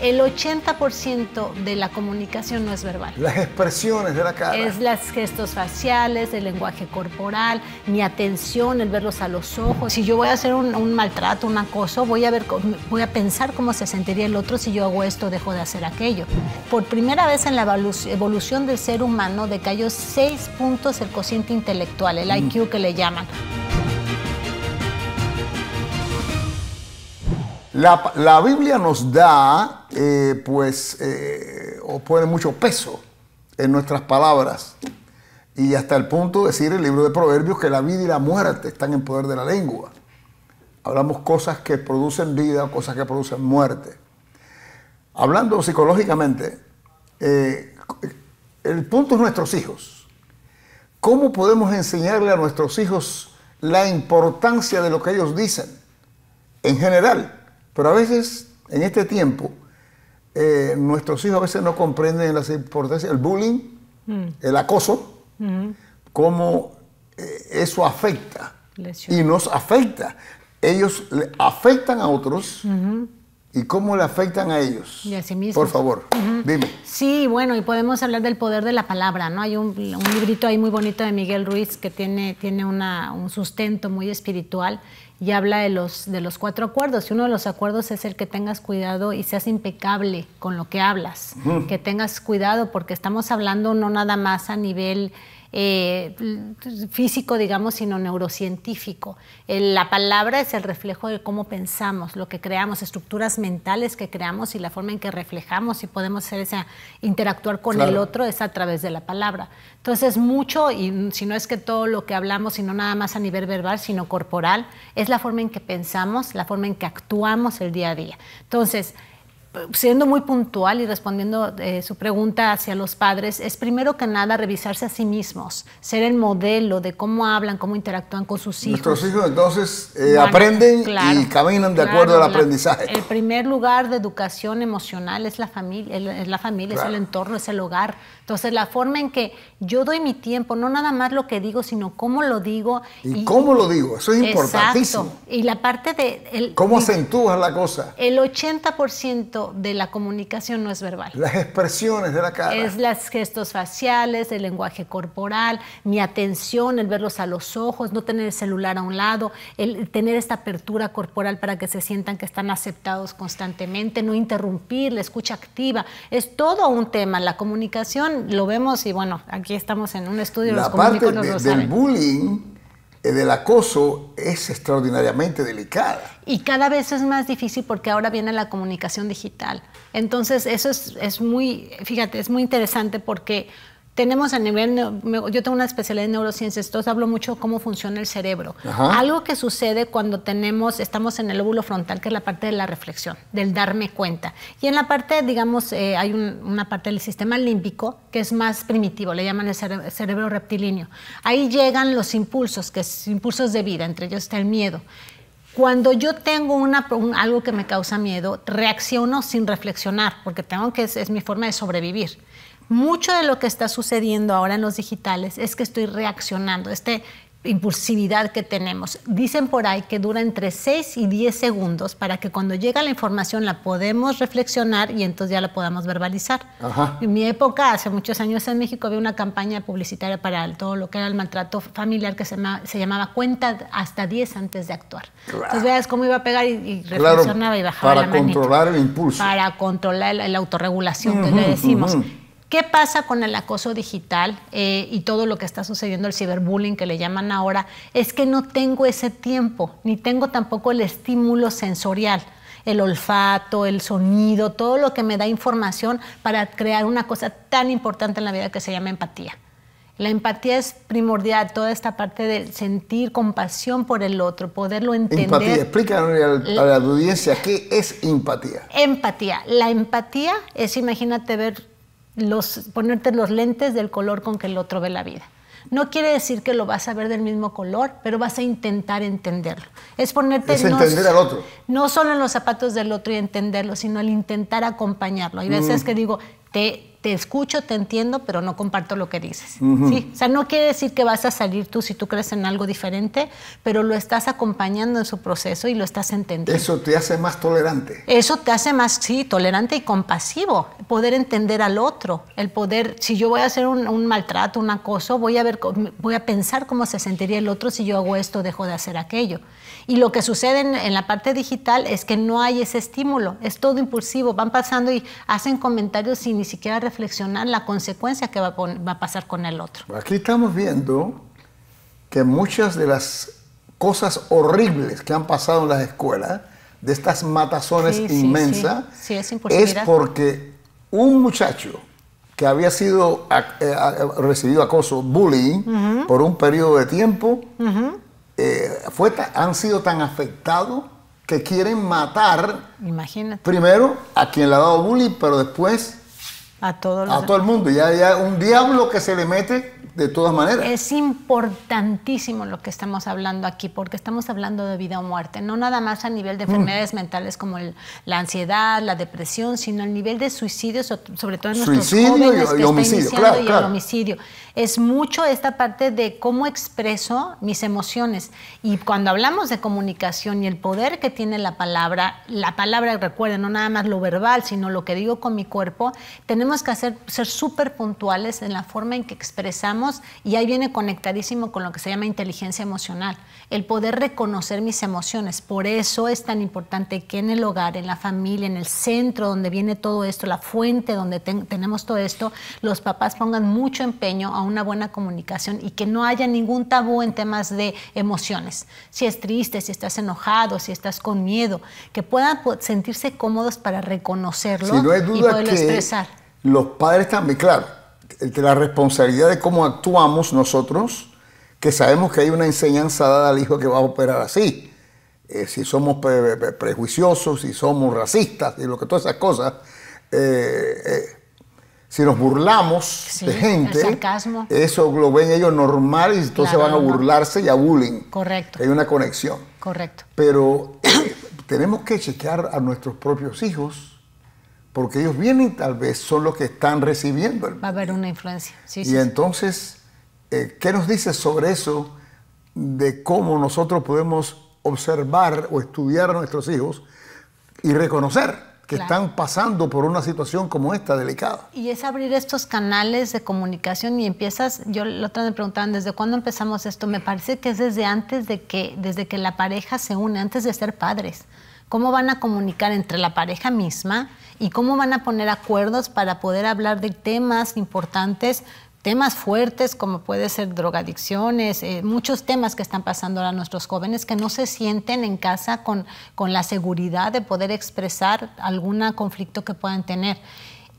el 80% de la comunicación no es verbal. Las expresiones de la cara. Es los gestos faciales, el lenguaje corporal, mi atención, el verlos a los ojos. Si yo voy a hacer un, maltrato, un acoso, voy a, ver, voy a pensar cómo se sentiría el otro si yo hago esto, dejo de hacer aquello. Por primera vez en la evolución del ser humano decayó seis puntos el cociente intelectual, el IQ mm. que le llaman. La, Biblia nos da, eh, pues, eh, o pone mucho peso en nuestras palabras. Y hasta el punto de decir el libro de Proverbios que la vida y la muerte están en poder de la lengua. Hablamos cosas que producen vida, cosas que producen muerte. Hablando psicológicamente, eh, el punto es nuestros hijos. ¿Cómo podemos enseñarle a nuestros hijos la importancia de lo que ellos dicen en general? Pero a veces, en este tiempo, eh, nuestros hijos a veces no comprenden las importancia el bullying, mm. el acoso, mm. cómo eh, eso afecta. Y nos afecta. Ellos le afectan a otros. ¿Y cómo le afectan a ellos? Y a sí Por favor, dime. Sí, bueno, y podemos hablar del poder de la palabra, ¿no? Hay un, un librito ahí muy bonito de Miguel Ruiz que tiene, tiene una, un sustento muy espiritual y habla de los, de los cuatro acuerdos. Y uno de los acuerdos es el que tengas cuidado y seas impecable con lo que hablas, que tengas cuidado porque estamos hablando no nada más a nivel eh, físico, digamos, sino neurocientífico. la palabra es el reflejo de cómo pensamos, lo que creamos, estructuras mentales que creamos y la forma en que reflejamos y podemos hacer esa, interactuar con el otro es a través de la palabra. Entonces, mucho, y si no es que todo lo que hablamos, no nada más a nivel verbal, sino corporal, es la forma en que pensamos, la forma en que actuamos el día a día. Entonces, siendo muy puntual y respondiendo eh, su pregunta hacia los padres, es primero que nada revisarse a sí mismos, ser el modelo de cómo hablan, cómo interactúan con sus hijos. Nuestros hijos entonces eh, aprenden y caminan de acuerdo al aprendizaje. El primer lugar de educación emocional es la familia, es la familia, es el entorno, es el hogar. Entonces la forma en que yo doy mi tiempo, no nada más lo que digo, sino cómo lo digo. Y, cómo lo digo, eso es importantísimo. Y la parte de... ¿Cómo acentúas la cosa? El 80% de la comunicación no es verbal. Las expresiones de la cara. Es los gestos faciales, el lenguaje corporal, mi atención, el verlos a los ojos, no tener el celular a un lado, el tener esta apertura corporal para que se sientan que están aceptados constantemente, no interrumpir, la escucha activa. Es todo un tema. La comunicación lo vemos y bueno, aquí estamos en un estudio. La parte del bullying del acoso es extraordinariamente delicada. Y cada vez es más difícil porque ahora viene la comunicación digital. Entonces, eso es, es muy, fíjate, es muy interesante porque tenemos a nivel, yo tengo una especialidad en neurociencias, entonces hablo mucho cómo funciona el cerebro. Algo que sucede cuando tenemos, estamos en el lóbulo frontal, que es la parte de la reflexión, del darme cuenta. Y en la parte, digamos, eh, hay una parte del sistema límbico que es más primitivo, le llaman el cerebro reptilíneo. Ahí llegan los impulsos, que es impulsos de vida, entre ellos está el miedo. Cuando yo tengo una, algo que me causa miedo, reacciono sin reflexionar, porque tengo que, es mi forma de sobrevivir mucho de lo que está sucediendo ahora en los digitales es que estoy reaccionando, esta impulsividad que tenemos. Dicen por ahí que dura entre 6 y 10 segundos para que cuando llega la información la podemos reflexionar y entonces ya la podamos verbalizar. En mi época, hace muchos años en México, había una campaña publicitaria para todo lo que era el maltrato familiar que se, llamaba Cuenta hasta 10 antes de actuar. Entonces veas cómo iba a pegar y, reflexionaba y bajaba. Para controlar el impulso. Para controlar la, autorregulación que le decimos. ¿Qué pasa con el acoso digital eh, y todo lo que está sucediendo, el ciberbullying que le llaman ahora? Es que no tengo ese tiempo, ni tengo tampoco el estímulo sensorial el olfato, el sonido, todo lo que me da información para crear una cosa tan importante en la vida que se llama empatía. La empatía es primordial, toda esta parte de sentir compasión por el otro, poderlo entender. Empatía, a la audiencia qué es empatía. Empatía. La empatía es, imagínate, ver ponerte los lentes del color con que el otro ve la vida. No quiere decir que lo vas a ver del mismo color, pero vas a intentar entenderlo. Es ponerte. Es entender no, al otro. No solo en los zapatos del otro y entenderlo, sino al intentar acompañarlo. Hay veces mm. que digo, te, te escucho, te entiendo, pero no comparto lo que dices. O sea, no quiere decir que vas a salir tú si tú crees en algo diferente, pero lo estás acompañando en su proceso y lo estás entendiendo. Eso te hace más tolerante. Eso te hace más, sí, tolerante y compasivo. Poder entender al otro, el poder, si yo voy a hacer un, maltrato, un acoso, voy a, ver, voy a pensar cómo se sentiría el otro si yo hago esto, dejo de hacer aquello. Y lo que sucede en, la parte digital es que no hay ese estímulo, es todo impulsivo, van pasando y hacen comentarios sin ni siquiera reflexionar la consecuencia que va a, pasar con el otro. Aquí estamos viendo que muchas de las cosas horribles que han pasado en las escuelas, de estas matazones inmensas, es, porque un muchacho que había sido eh, recibido acoso, bullying, por un periodo de tiempo, eh, fue han sido tan afectados que quieren matar. Primero a quien le ha dado bullying, pero después a, todos a todo el mundo. Ya hay un diablo que se le mete de todas maneras. Es importantísimo lo que estamos hablando aquí, porque estamos hablando de vida o muerte, no nada más a nivel de mm. enfermedades mentales como el, la ansiedad, la depresión, sino a nivel de suicidios, sobre todo en nuestros jóvenes y, homicidio, y el homicidio es mucho esta parte de cómo expreso mis emociones. Y cuando hablamos de comunicación y el poder que tiene la palabra, la palabra, recuerden, no nada más lo verbal, sino lo que digo con mi cuerpo, tenemos que hacer, ser súper puntuales en la forma en que expresamos y ahí viene conectadísimo con lo que se llama inteligencia emocional, el poder reconocer mis emociones. Por eso es tan importante que en el hogar, en la familia, en el centro donde viene todo esto, la fuente donde tenemos todo esto, los papás pongan mucho empeño a una buena comunicación y que no haya ningún tabú en temas de emociones. Si es triste, si estás enojado, si estás con miedo, que puedan sentirse cómodos para reconocerlo no Los padres también, claro, la responsabilidad de cómo actuamos nosotros, que sabemos que hay una enseñanza dada al hijo que va a operar así. Eh, si somos prejuiciosos, si somos racistas, y lo que todas esas cosas, eh, eh, si nos burlamos de gente, eso lo ven ellos normal y entonces van a burlarse y a bullying. Correcto. Hay una conexión. Correcto. Pero eh, tenemos que chequear a nuestros propios hijos porque ellos vienen tal vez son los que están recibiendo. Va a haber una influencia. Sí, y entonces, eh, ¿qué nos dice sobre eso de cómo nosotros podemos observar o estudiar a nuestros hijos y reconocer? que están pasando por una situación como esta delicada. Y es abrir estos canales de comunicación y empiezas, yo la otra me preguntaban, ¿desde cuándo empezamos esto? Me parece que es desde antes de que, desde que la pareja se une, antes de ser padres. ¿Cómo van a comunicar entre la pareja misma y cómo van a poner acuerdos para poder hablar de temas importantes temas fuertes como puede ser drogadicciones, eh, muchos temas que están pasando a nuestros jóvenes que no se sienten en casa con, con la seguridad de poder expresar algún conflicto que puedan tener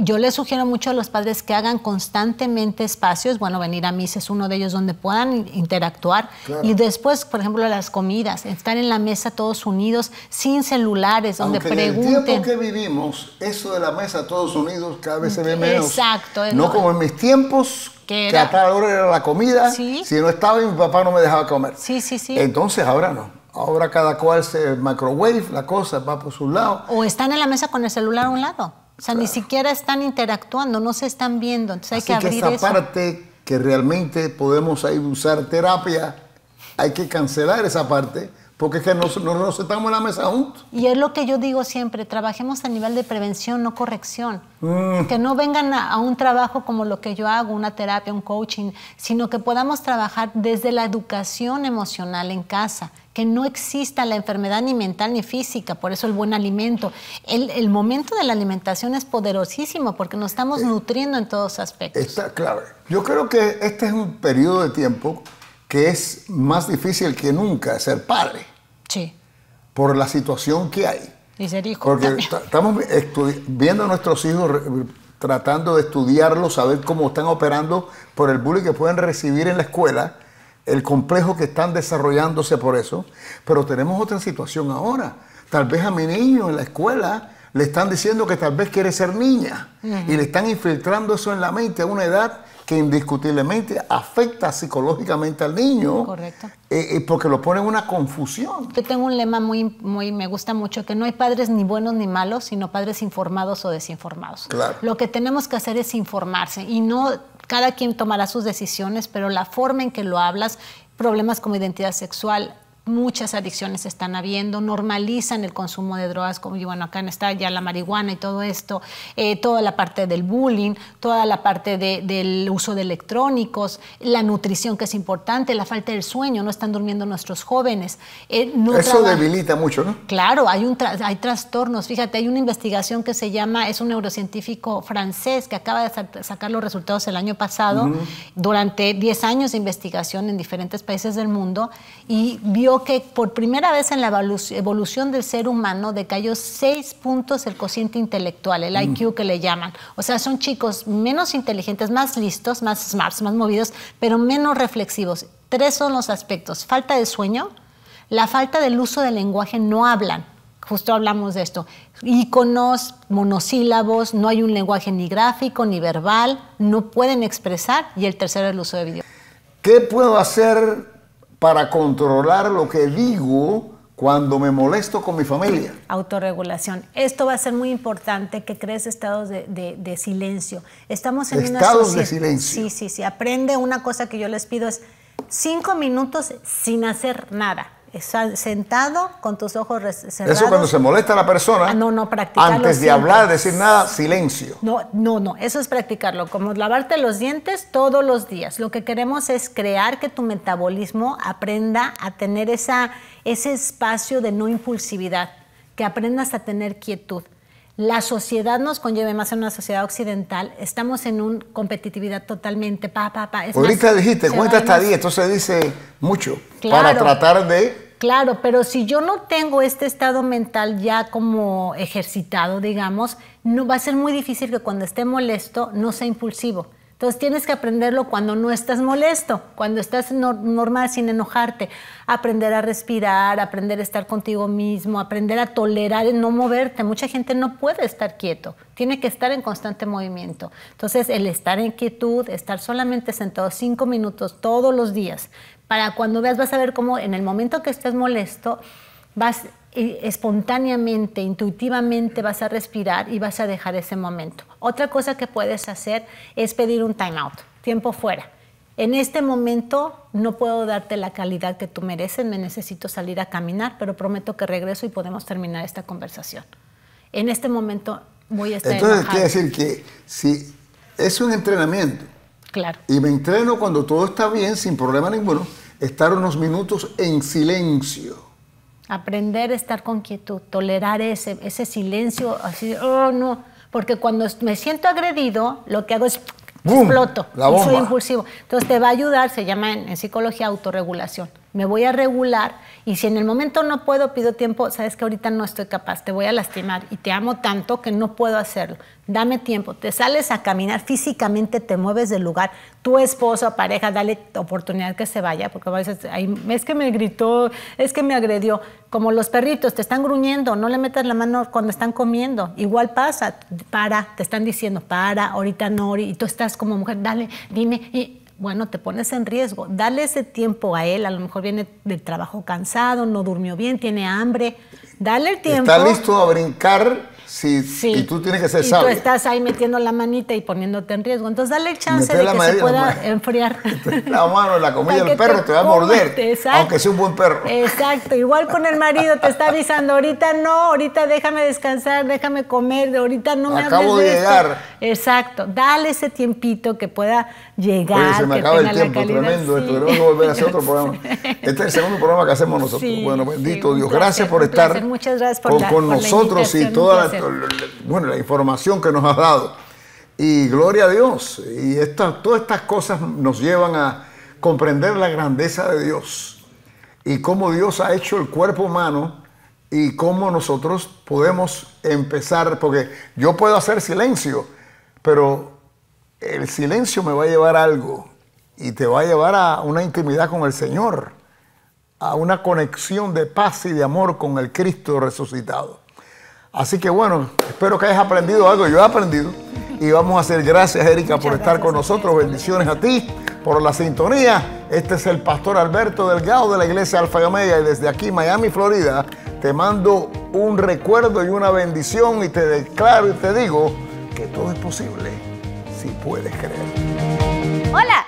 yo les sugiero mucho a los padres que hagan constantemente espacios, bueno, venir a misa es uno de ellos donde puedan interactuar y después, por ejemplo, las comidas, estar en la mesa todos unidos, sin celulares, donde pregunten. En el tiempo que vivimos, eso de la mesa todos unidos cada vez se ve menos. Exacto. No como en mis tiempos, que, era... que hora era la comida, si no estaba y mi papá no me dejaba comer. Sí, sí, sí. Entonces ahora no. Ahora cada cual se microwave la cosa, va por su lado. O están en la mesa con el celular a un lado. O sea, ni siquiera están interactuando, no se están viendo. Entonces hay que, abrir esa parte que realmente podemos ahí usar terapia, hay que cancelar esa parte porque es que no, nos sentamos en la mesa juntos. Y es lo que yo digo siempre, trabajemos a nivel de prevención, no corrección. Mm. Que no vengan a, un trabajo como lo que yo hago, una terapia, un coaching, sino que podamos trabajar desde la educación emocional en casa, que no exista la enfermedad ni mental ni física, por eso el buen alimento. El, momento de la alimentación es poderosísimo porque nos estamos eh, nutriendo en todos aspectos. Está clave. Yo creo que este es un periodo de tiempo que es más difícil que nunca ser padre. Sí. Por la situación que hay. Y Porque estamos viendo a nuestros hijos tratando de estudiarlos, saber cómo están operando por el bullying que pueden recibir en la escuela, el complejo que están desarrollándose por eso. Pero tenemos otra situación ahora. Tal vez a mi niño en la escuela le están diciendo que tal vez quiere ser niña y le están infiltrando eso en la mente a una edad que indiscutiblemente afecta psicológicamente al niño. Correcto. Eh, eh, porque lo pone en una confusión. Yo tengo un lema muy, muy, me gusta mucho, que no hay padres ni buenos ni malos, sino padres informados o desinformados. Lo que tenemos que hacer es informarse y no, cada quien tomará sus decisiones, pero la forma en que lo hablas, problemas como identidad sexual, muchas adicciones están habiendo, normalizan el consumo de drogas, como bueno, acá está ya la marihuana y todo esto, eh, toda la parte del bullying, toda la parte del uso de electrónicos, la nutrición que es importante, la falta del sueño, no están durmiendo nuestros jóvenes. Eh, Eso debilita mucho, ¿no? Claro, hay, un hay trastornos. Fíjate, hay una investigación que se llama, es un neurocientífico francés que acaba de sacar los resultados el año pasado, durante 10 años de investigación en diferentes países del mundo, y vio que por primera vez en la evolución del ser humano decayó seis puntos el cociente intelectual, el IQ mm. que le llaman. O sea, son chicos menos inteligentes, más listos, más smarts, más movidos, pero menos reflexivos. Tres son los aspectos. Falta de sueño, la falta del uso del lenguaje, no hablan. Justo hablamos de esto. Íconos, monosílabos, no hay un lenguaje ni gráfico ni verbal, no pueden expresar. Y el tercero, el uso de video. ¿Qué puedo hacer para controlar lo que digo cuando me molesto con mi familia. Autorregulación. Esto va a ser muy importante que crees estados de, silencio. Estamos en estados una de silencio. Sí, sí, sí. Aprende una cosa que yo les pido es cinco minutos sin hacer nada sentado con tus ojos cerrados. Eso cuando se molesta la persona. Ah, no, no, practicarlo. Antes de hablar, decir nada, silencio. No, no, no, eso es practicarlo, como lavarte los dientes todos los días. Lo que queremos es crear que tu metabolismo aprenda a tener esa, ese espacio de no impulsividad, que aprendas a tener quietud la sociedad nos conlleve más a una sociedad occidental, estamos en una competitividad totalmente pa, pa, pa. Ahorita dijiste, cuenta hasta 10, entonces dice mucho para tratar de... Claro, pero si yo no tengo este estado mental ya como ejercitado, digamos, no, va a ser muy difícil que cuando esté molesto no sea impulsivo entonces tienes que aprenderlo cuando no estás molesto, cuando estás normal sin enojarte. Aprender a respirar, aprender a estar contigo mismo, aprender a tolerar y no moverte. Mucha gente no puede estar quieto, tiene que estar en constante movimiento. Entonces el estar en quietud, estar solamente sentado cinco minutos todos los días, para cuando veas vas a ver cómo en el momento que estés molesto, vas eh, espontáneamente, intuitivamente vas a respirar y vas a dejar ese momento. Otra cosa que puedes hacer es pedir un time out, tiempo fuera. En este momento no puedo darte la calidad que tú mereces, me necesito salir a caminar, pero prometo que regreso y podemos terminar esta conversación. En este momento voy a estar Entonces, quiere decir que si es un entrenamiento. Claro. Y me entreno cuando todo está bien, sin problema ninguno, estar unos minutos en silencio Aprender a estar con quietud, tolerar ese, ese silencio, así, oh no, porque cuando me siento agredido, lo que hago es exploto, y soy impulsivo. Entonces te va a ayudar, se llama en psicología autorregulación me voy a regular y si en el momento no puedo, pido tiempo, sabes que ahorita no estoy capaz, te voy a lastimar y te amo tanto que no puedo hacerlo. Dame tiempo, te sales a caminar físicamente, te mueves del lugar, tu esposo, pareja, dale oportunidad que se vaya, porque a veces es que me gritó, es que me agredió, como los perritos, te están gruñendo, no le metas la mano cuando están comiendo, igual pasa, para, te están diciendo, para, ahorita no, y tú estás como mujer, dale, dime, y bueno, te pones en riesgo. Dale ese tiempo a él, a lo mejor viene del trabajo cansado, no durmió bien, tiene hambre. Dale el tiempo. Está listo a brincar Sí, y tú tienes que ser y tú estás ahí metiendo la manita y poniéndote en riesgo. Entonces, dale chance de que se pueda enfriar. La mano, en la comida del perro te, va a morder, aunque sea un buen perro. Exacto, igual con el marido te está avisando, ahorita no, ahorita déjame descansar, déjame comer, ahorita no me Acabo hables de, llegar. Exacto, dale ese tiempito que pueda llegar. se me acaba el tiempo, tremendo sí. esto, volver a hacer otro programa. Este es el segundo programa que hacemos nosotros. bueno, bendito Dios, gracias por estar Muchas gracias por con, nosotros y toda la bueno, la información que nos ha dado. Y gloria a Dios. Y todas estas cosas nos llevan a comprender la grandeza de Dios y cómo Dios ha hecho el cuerpo humano y cómo nosotros podemos empezar, porque yo puedo hacer silencio, pero el silencio me va a llevar a algo y te va a llevar a una intimidad con el Señor, a una conexión de paz y de amor con el Cristo resucitado. Así que bueno, espero que hayas aprendido algo, yo he aprendido. Y vamos a hacer gracias, Erika, por estar con nosotros. Bendiciones a ti, por la sintonía. Este es el pastor Alberto Delgado de la Iglesia Alfa y Omega. Y desde aquí, Miami, Florida, te mando un recuerdo y una bendición. Y te declaro y te digo que todo es posible si puedes creer. Hola.